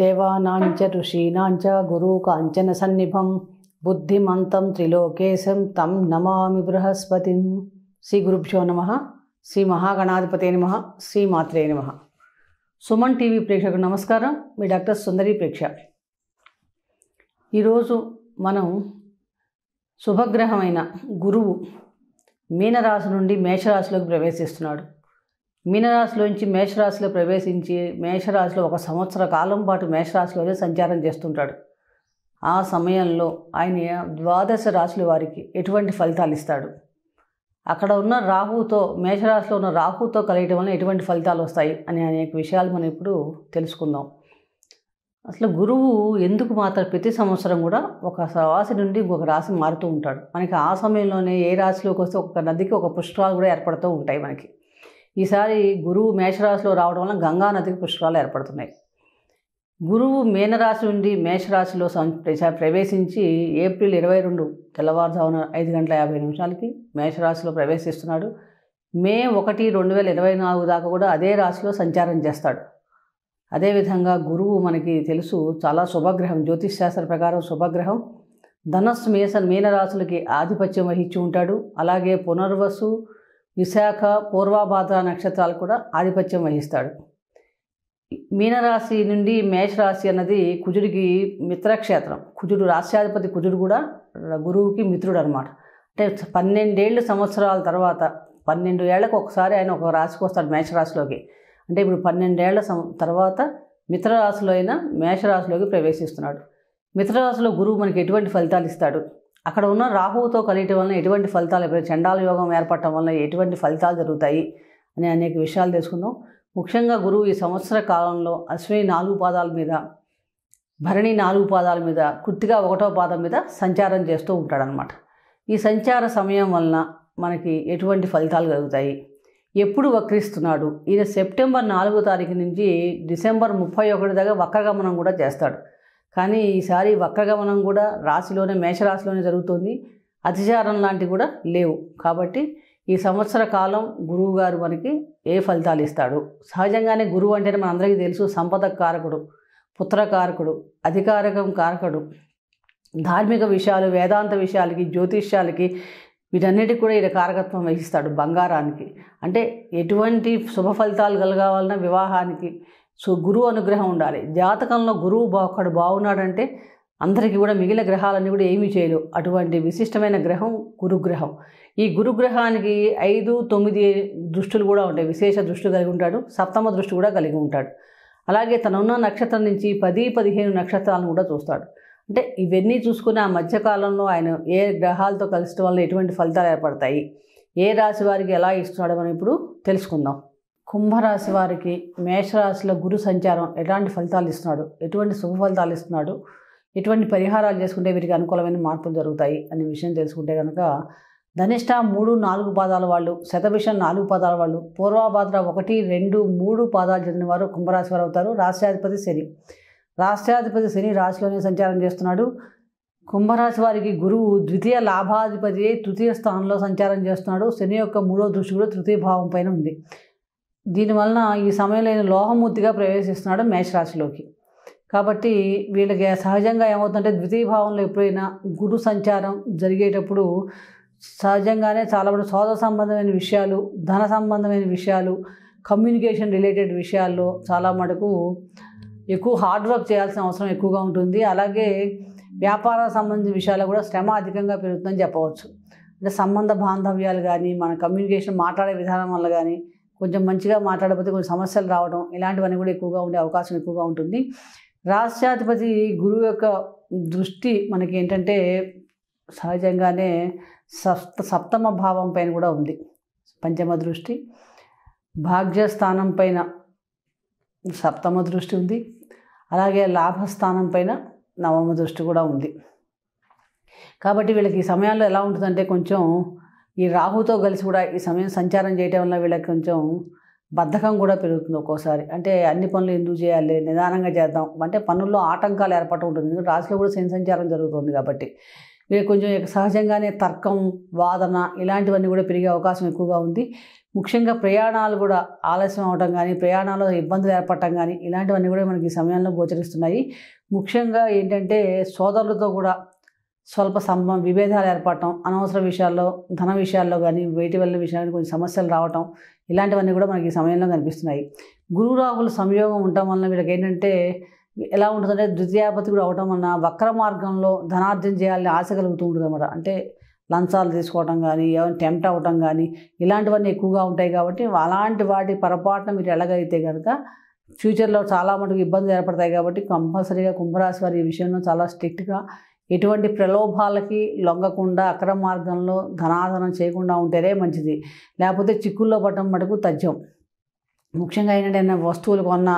దేవానాంచ ఋషీనాంచ గురు కాంచన సన్నిభం బుద్ధిమంతం త్రిలోకేశం తం నమామి బృహస్పతిం శ్రీ గురుభ్యో నమ శ్రీ మహాగణాధిపతి నమ శ్రీ మాత్రే నమ సుమన్ టీవీ ప్రేక్షకు నమస్కారం మీ డాక్టర్ సుందరి ప్రేక్ష ఈరోజు మనం శుభగ్రహమైన గురువు మీనరాశి నుండి మేషరాశిలోకి ప్రవేశిస్తున్నాడు మీనరాశిలోంచి మేషరాశిలో ప్రవేశించి మేషరాశిలో ఒక సంవత్సర కాలం పాటు మేషరాశిలోనే సంచారం చేస్తుంటాడు ఆ సమయంలో ఆయన ద్వాదశ రాశుల వారికి ఎటువంటి ఫలితాలు ఇస్తాడు అక్కడ ఉన్న రాహుతో మేషరాశిలో ఉన్న రాహుతో కలియటం వలన ఎటువంటి ఫలితాలు వస్తాయి అనే అనేక విషయాలు మనం ఇప్పుడు తెలుసుకుందాం అసలు గురువు ఎందుకు మాత్రం ప్రతి సంవత్సరం కూడా ఒక రాశి నుండి ఇంకొక రాశి మారుతూ ఉంటాడు మనకి ఆ సమయంలోనే ఏ రాశిలోకి వస్తే ఒక నదికి ఒక పుష్పాలు కూడా ఏర్పడుతూ ఉంటాయి మనకి ఈసారి గురువు మేషరాశిలో రావడం వల్ల గంగా నదికి పుష్కరాలు ఏర్పడుతున్నాయి గురువు మీనరాశి నుండి మేషరాశిలో ప్రవేశించి ఏప్రిల్ ఇరవై రెండు తెల్లవారుజామున ఐదు గంటల యాభై నిమిషాలకి మేషరాశిలో ప్రవేశిస్తున్నాడు మే ఒకటి రెండు వేల ఇరవై నాలుగు దాకా కూడా అదే రాశిలో సంచారం చేస్తాడు అదేవిధంగా గురువు మనకి తెలుసు చాలా శుభగ్రహం జ్యోతిష్ శాస్త్ర ప్రకారం శుభగ్రహం ధనస్సు మేస మీనరాశులకి ఆధిపత్యం వహించి ఉంటాడు అలాగే పునర్వసు విశాఖ పూర్వభాద్ర నక్షత్రాలు కూడా ఆధిపత్యం వహిస్తాడు మీనరాశి నుండి మేషరాశి అన్నది కుజుడికి మిత్రక్షేత్రం కుజుడు రాష్ట్రాధిపతి కుజుడు కూడా గురువుకి మిత్రుడు అనమాట అంటే పన్నెండేళ్ళు సంవత్సరాల తర్వాత పన్నెండు ఏళ్ళకు ఒకసారి ఆయన ఒక రాశికి వస్తాడు మేషరాశిలోకి అంటే ఇప్పుడు పన్నెండేళ్ల సం తర్వాత మిత్రరాశిలో అయినా మేషరాశిలోకి ప్రవేశిస్తున్నాడు మిత్రరాశిలో గురువు మనకి ఎటువంటి ఫలితాలు ఇస్తాడు అక్కడ ఉన్న రాహువుతో కలియటం వలన ఎటువంటి ఫలితాలు ఇప్పుడు చండాల యోగం ఏర్పడటం వల్ల ఎటువంటి ఫలితాలు జరుగుతాయి అనే అనేక విషయాలు తెలుసుకుందాం ముఖ్యంగా గురువు ఈ సంవత్సర కాలంలో అశ్విని నాలుగు పాదాల మీద భరణి నాలుగు పాదాల మీద కుర్తిగా ఒకటో పాదం మీద సంచారం చేస్తూ ఉంటాడనమాట ఈ సంచార సమయం వలన మనకి ఎటువంటి ఫలితాలు కలుగుతాయి ఎప్పుడు వక్రిస్తున్నాడు ఈయన సెప్టెంబర్ నాలుగో తారీఖు నుంచి డిసెంబర్ ముప్పై ఒకటి దాకా వక్రగమనం కూడా చేస్తాడు కానీ ఈసారి వక్రగమనం కూడా రాశిలోనే మేషరాశిలోనే జరుగుతుంది అతిచారం లాంటివి కూడా లేవు కాబట్టి ఈ సంవత్సర కాలం గురువు గారు మనకి ఏ ఫలితాలు ఇస్తాడు సహజంగానే గురువు అంటేనే అందరికీ తెలుసు సంపద కారకుడు పుత్రకారకుడు అధికారకం కారకుడు ధార్మిక విషయాలు వేదాంత విషయాలకి జ్యోతిష్యాలకి వీటన్నిటికి కూడా ఈయన కారకత్వం వహిస్తాడు బంగారానికి అంటే ఎటువంటి శుభ ఫలితాలు కలగాలన్నా వివాహానికి సో గురువు అనుగ్రహం ఉండాలి జాతకంలో గురువు బా ఒకడు బాగున్నాడంటే అందరికీ కూడా మిగిలిన గ్రహాలన్నీ కూడా ఏమీ చేయలేవు అటువంటి విశిష్టమైన గ్రహం గురుగ్రహం ఈ గురుగ్రహానికి ఐదు తొమ్మిది దృష్టులు కూడా ఉంటాయి విశేష దృష్టి కలిగి ఉంటాడు సప్తమ దృష్టి కూడా కలిగి ఉంటాడు అలాగే తనున్న నక్షత్రం నుంచి పది పదిహేను నక్షత్రాలను కూడా చూస్తాడు అంటే ఇవన్నీ చూసుకుని ఆ మధ్యకాలంలో ఆయన ఏ గ్రహాలతో కలిసిన వల్ల ఎటువంటి ఫలితాలు ఏర్పడతాయి ఏ రాశి వారికి ఎలా ఇస్తున్నాడో మనం ఇప్పుడు తెలుసుకుందాం కుంభరాశి వారికి మేషరాశిలో గురు సంచారం ఎలాంటి ఫలితాలు ఇస్తున్నాడు ఎటువంటి శుభ ఫలితాలు ఇస్తున్నాడు ఎటువంటి పరిహారాలు చేసుకుంటే వీరికి అనుకూలమైన మార్పులు జరుగుతాయి అనే విషయం తెలుసుకుంటే కనుక ధనిష్ట మూడు నాలుగు పాదాల వాళ్ళు శతభిషం నాలుగు పాదాల వాళ్ళు పూర్వభాద్ర ఒకటి రెండు మూడు పాదాలు చెందిన వారు కుంభరాశి వారు అవుతారు రాష్ట్రాధిపతి శని రాష్ట్రాధిపతి శని రాశిలోనే సంచారం చేస్తున్నాడు కుంభరాశి వారికి గురువు ద్వితీయ లాభాధిపతి తృతీయ స్థానంలో సంచారం చేస్తున్నాడు శని యొక్క మూడో దృష్టి కూడా తృతీయ భావం పైన ఉంది దీనివలన ఈ సమయంలో ఆయన లోహమూర్తిగా ప్రవేశిస్తున్నాడు మేషరాశిలోకి కాబట్టి వీళ్ళకి సహజంగా ఏమవుతుందంటే ద్వితీయ భావంలో ఎప్పుడైనా గురు సంచారం జరిగేటప్పుడు సహజంగానే చాలా మంది సోదర సంబంధమైన విషయాలు ధన సంబంధమైన విషయాలు కమ్యూనికేషన్ రిలేటెడ్ విషయాల్లో చాలా మటుకు ఎక్కువ హార్డ్ వర్క్ చేయాల్సిన అవసరం ఎక్కువగా ఉంటుంది అలాగే వ్యాపార సంబంధించిన విషయాల్లో కూడా శ్రమ అధికంగా పెరుగుతుందని చెప్పవచ్చు అంటే సంబంధ బాంధవ్యాలు కానీ మన కమ్యూనికేషన్ మాట్లాడే విధానం వల్ల కానీ కొంచెం మంచిగా మాట్లాడకపోతే కొంచెం సమస్యలు రావడం ఇలాంటివన్నీ కూడా ఎక్కువగా ఉండే అవకాశం ఎక్కువగా ఉంటుంది రాష్ట్రాధిపతి గురువు యొక్క దృష్టి మనకి ఏంటంటే సహజంగానే సప్త సప్తమ భావం పైన కూడా ఉంది పంచమ దృష్టి భాగ్యస్థానం పైన సప్తమ దృష్టి ఉంది అలాగే లాభస్థానం పైన నవమ దృష్టి కూడా ఉంది కాబట్టి వీళ్ళకి ఈ సమయాల్లో ఎలా ఉంటుందంటే కొంచెం ఈ రాహుతో కలిసి కూడా ఈ సమయం సంచారం చేయటం వల్ల వీళ్ళకి కొంచెం బద్ధకం కూడా పెరుగుతుంది ఒక్కోసారి అంటే అన్ని పనులు ఎందుకు చేయాలి నిదానంగా చేద్దాం అంటే పనుల్లో ఆటంకాలు ఏర్పడి ఉంటుంది రాశిలో కూడా శని సంచారం జరుగుతుంది కాబట్టి వీళ్ళు కొంచెం సహజంగానే తర్కం వాదన ఇలాంటివన్నీ కూడా పెరిగే అవకాశం ఎక్కువగా ఉంది ముఖ్యంగా ప్రయాణాలు కూడా ఆలస్యం అవడం కానీ ప్రయాణాల్లో ఇబ్బందులు ఏర్పడటం కానీ ఇలాంటివన్నీ కూడా మనకి ఈ సమయంలో గోచరిస్తున్నాయి ముఖ్యంగా ఏంటంటే సోదరులతో కూడా స్వల్ప సంభ విభేదాలు ఏర్పడటం అనవసర విషయాల్లో ధన విషయాల్లో కానీ వేటి వల్ల విషయాలు కొన్ని సమస్యలు రావటం ఇలాంటివన్నీ కూడా మనకి ఈ సమయంలో కనిపిస్తున్నాయి గురువు రాహుల సంయోగం ఉండటం వలన వీళ్ళకి ఏంటంటే ఎలా ఉంటుందంటే ద్వితీయాపతి కూడా అవటం వలన వక్ర మార్గంలో ధనార్జన చేయాలని ఆశ కలుగుతూ ఉంటుంది అన్నమాట అంటే లంచాలు తీసుకోవటం కానీ ఏమైనా టెంప్ట్ అవ్వటం కానీ ఇలాంటివన్నీ ఎక్కువగా ఉంటాయి కాబట్టి అలాంటి వాటి పొరపాటున మీరు ఎలాగైతే కనుక ఫ్యూచర్లో చాలా మటుకు ఇబ్బందులు ఏర్పడతాయి కాబట్టి కంపల్సరీగా కుంభరాశి వారి ఈ విషయంలో చాలా స్ట్రిక్ట్గా ఎటువంటి ప్రలోభాలకి లొంగకుండా అక్రమ మార్గంలో ధనాధనం చేయకుండా ఉంటేనే మంచిది లేకపోతే చిక్కుల్లో పట్టడం మటుకు తథ్యం ముఖ్యంగా ఏంటంటే ఏదైనా వస్తువులు కొన్నా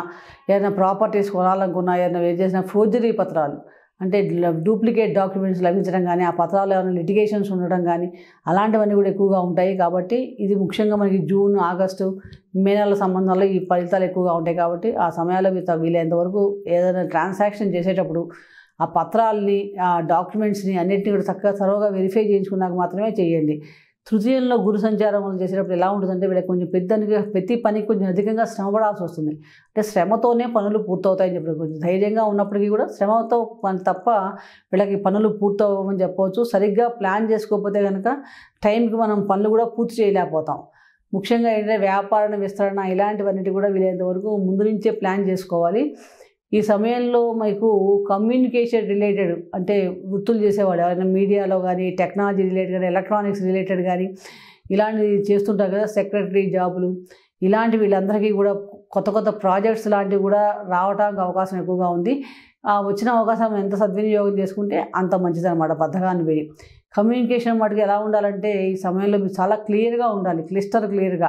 ఏదైనా ప్రాపర్టీస్ కొనాలనుకున్నా ఏదైనా ఏం చేసిన ఫోర్జరీ పత్రాలు అంటే డూప్లికేట్ డాక్యుమెంట్స్ లభించడం కానీ ఆ పత్రాలు ఏమైనా లిటిగేషన్స్ ఉండడం కానీ అలాంటివన్నీ కూడా ఎక్కువగా ఉంటాయి కాబట్టి ఇది ముఖ్యంగా మనకి జూన్ ఆగస్టు మే నెల సంబంధంలో ఈ ఫలితాలు ఎక్కువగా ఉంటాయి కాబట్టి ఆ సమయాల్లో వీలైనంత వరకు ఏదైనా ట్రాన్సాక్షన్ చేసేటప్పుడు ఆ పత్రాలని ఆ డాక్యుమెంట్స్ని అన్నింటినీ కూడా చక్కగా సరోగా వెరిఫై చేయించుకున్నాక మాత్రమే చేయండి తృతీయంలో గురు సంచారం చేసేటప్పుడు ఎలా ఉంటుందంటే వీళ్ళకి కొంచెం పెద్ద ప్రతి పనికి కొంచెం అధికంగా శ్రమ పడాల్సి వస్తుంది అంటే శ్రమతోనే పనులు పూర్తవుతాయని చెప్పి కొంచెం ధైర్యంగా ఉన్నప్పటికీ కూడా శ్రమతో తప్ప వీళ్ళకి పనులు పూర్తవని చెప్పవచ్చు సరిగ్గా ప్లాన్ చేసుకోకపోతే కనుక టైంకి మనం పనులు కూడా పూర్తి చేయలేకపోతాం ముఖ్యంగా ఏంటంటే వ్యాపారణ విస్తరణ ఇలాంటివన్నిటి కూడా వీలైనంత వరకు ముందు నుంచే ప్లాన్ చేసుకోవాలి ఈ సమయంలో మీకు కమ్యూనికేషన్ రిలేటెడ్ అంటే వృత్తులు చేసేవాడు ఎవరైనా మీడియాలో కానీ టెక్నాలజీ రిలేటెడ్ కానీ ఎలక్ట్రానిక్స్ రిలేటెడ్ కానీ ఇలాంటివి చేస్తుంటారు కదా సెక్రటరీ జాబులు ఇలాంటి వీళ్ళందరికీ కూడా కొత్త కొత్త ప్రాజెక్ట్స్ లాంటివి కూడా రావడానికి అవకాశం ఎక్కువగా ఉంది వచ్చిన అవకాశం ఎంత సద్వినియోగం చేసుకుంటే అంత అనమాట బద్ధకాన్ని వేడి కమ్యూనికేషన్ మటుకు ఎలా ఉండాలంటే ఈ సమయంలో మీరు చాలా క్లియర్గా ఉండాలి క్లిస్టర్ క్లియర్గా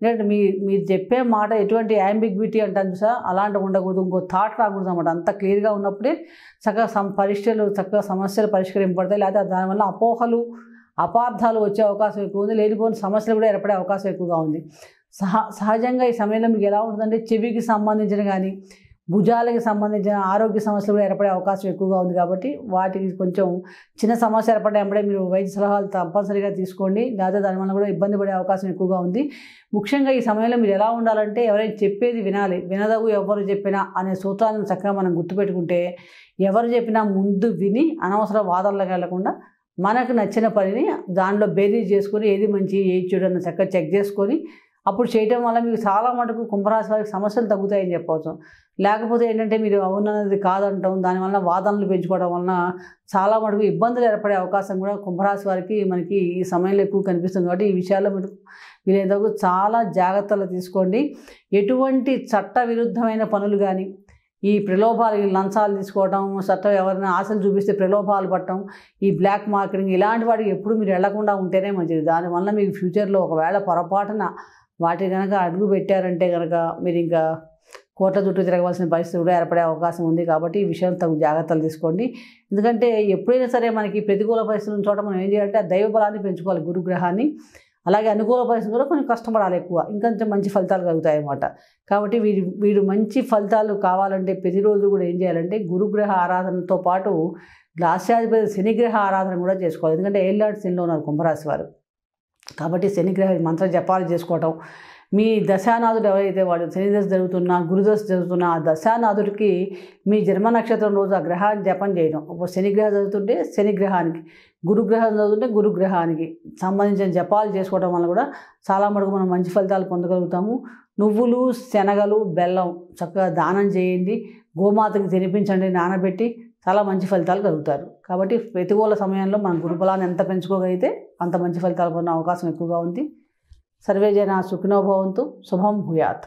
ఎందుకంటే మీ మీరు చెప్పే మాట ఎటువంటి యాంబిగ్విటీ అంటాను చూసా అలాంటి ఉండకూడదు ఇంకో థాట్ రాకూడదు అనమాట అంత క్లియర్గా ఉన్నప్పుడే చక్కగా సమ పరీక్షలు చక్కగా సమస్యలు పరిష్కరింపబడతాయి లేకపోతే దానివల్ల అపోహలు అపార్థాలు వచ్చే అవకాశం ఎక్కువ ఉంది లేనిపోయిన సమస్యలు కూడా ఏర్పడే అవకాశం ఎక్కువగా ఉంది సహ సహజంగా ఈ సమయంలో మీకు ఎలా ఉంటుందంటే చెవికి సంబంధించిన కానీ భుజాలకి సంబంధించిన ఆరోగ్య సమస్యలు కూడా ఏర్పడే అవకాశం ఎక్కువగా ఉంది కాబట్టి వాటికి కొంచెం చిన్న సమస్య ఏర్పడే మీరు వైద్య సలహాలు తప్పనిసరిగా తీసుకోండి లేదా దానివల్ల కూడా ఇబ్బంది పడే అవకాశం ఎక్కువగా ఉంది ముఖ్యంగా ఈ సమయంలో మీరు ఎలా ఉండాలంటే ఎవరైనా చెప్పేది వినాలి వినదగు ఎవరు చెప్పినా అనే సూత్రాలను చక్కగా మనం గుర్తుపెట్టుకుంటే ఎవరు చెప్పినా ముందు విని అనవసర వాదనలకు వెళ్లకుండా మనకు నచ్చిన పనిని దానిలో బేదీ చేసుకొని ఏది మంచి ఏది చెడు చక్కగా చెక్ చేసుకొని అప్పుడు చేయటం వల్ల మీకు చాలా మటుకు కుంభరాశి వారికి సమస్యలు తగ్గుతాయని చెప్పవచ్చు లేకపోతే ఏంటంటే మీరు అవునన్నది కాదంటాం దానివల్ల వాదనలు పెంచుకోవడం వలన చాలా మటుకు ఇబ్బందులు ఏర్పడే అవకాశం కూడా కుంభరాశి వారికి మనకి ఈ సమయంలో ఎక్కువ కనిపిస్తుంది కాబట్టి ఈ విషయాల్లో మీరు వీళ్ళేదో చాలా జాగ్రత్తలు తీసుకోండి ఎటువంటి చట్ట విరుద్ధమైన పనులు కానీ ఈ ప్రలోభాలు లంచాలు తీసుకోవడం చట్టం ఎవరైనా ఆశలు చూపిస్తే ప్రలోభాలు పట్టడం ఈ బ్లాక్ మార్కెటింగ్ ఇలాంటి వాటికి ఎప్పుడు మీరు వెళ్లకుండా ఉంటేనే మంచిది దానివల్ల మీకు ఫ్యూచర్లో ఒకవేళ పొరపాటున వాటిని కనుక అడుగు పెట్టారంటే కనుక మీరు ఇంకా కోట్ల చుట్టూ తిరగవలసిన పరిస్థితి కూడా ఏర్పడే అవకాశం ఉంది కాబట్టి ఈ విషయం తగు జాగ్రత్తలు తీసుకోండి ఎందుకంటే ఎప్పుడైనా సరే మనకి ప్రతికూల పరిస్థితులు చోట మనం ఏం చేయాలంటే దైవ బలాన్ని పెంచుకోవాలి గురుగ్రహాన్ని అలాగే అనుకూల పరిస్థితులు కూడా కొంచెం కష్టపడాలి ఎక్కువ ఇంకొంచెం మంచి ఫలితాలు కలుగుతాయి అన్నమాట కాబట్టి వీరి వీరు మంచి ఫలితాలు కావాలంటే ప్రతిరోజు కూడా ఏం చేయాలంటే గురుగ్రహ ఆరాధనతో పాటు రాశ్యాధిపతి శనిగ్రహ ఆరాధన కూడా చేసుకోవాలి ఎందుకంటే ఏళ్ళాడు శనిలో ఉన్నారు కుంభరాశి వారు కాబట్టి శనిగ్రహ మంత్ర జపాలు చేసుకోవటం మీ దశానాథుడు ఎవరైతే వాడు శనిదశ జరుగుతున్నా గురుదశ జరుగుతున్నా ఆ దశానాథుడికి మీ జన్మ నక్షత్రం రోజు ఆ గ్రహాన్ని జపం చేయడం ఇప్పుడు శనిగ్రహం చదువుతుంటే శనిగ్రహానికి గురుగ్రహం చదువుతుంటే గురుగ్రహానికి సంబంధించిన జపాలు చేసుకోవడం వల్ల కూడా చాలా మటుకు మనం మంచి ఫలితాలు పొందగలుగుతాము నువ్వులు శనగలు బెల్లం చక్కగా దానం చేయండి గోమాతకి తినిపించండి నానబెట్టి చాలా మంచి ఫలితాలు కలుగుతారు కాబట్టి ప్రతికూల సమయంలో మన బలాన్ని ఎంత పెంచుకోగలిగితే అంత మంచి ఫలితాలు పొందే అవకాశం ఎక్కువగా ఉంది సర్వేజన సుఖినోభవంతు శుభం భూయాత్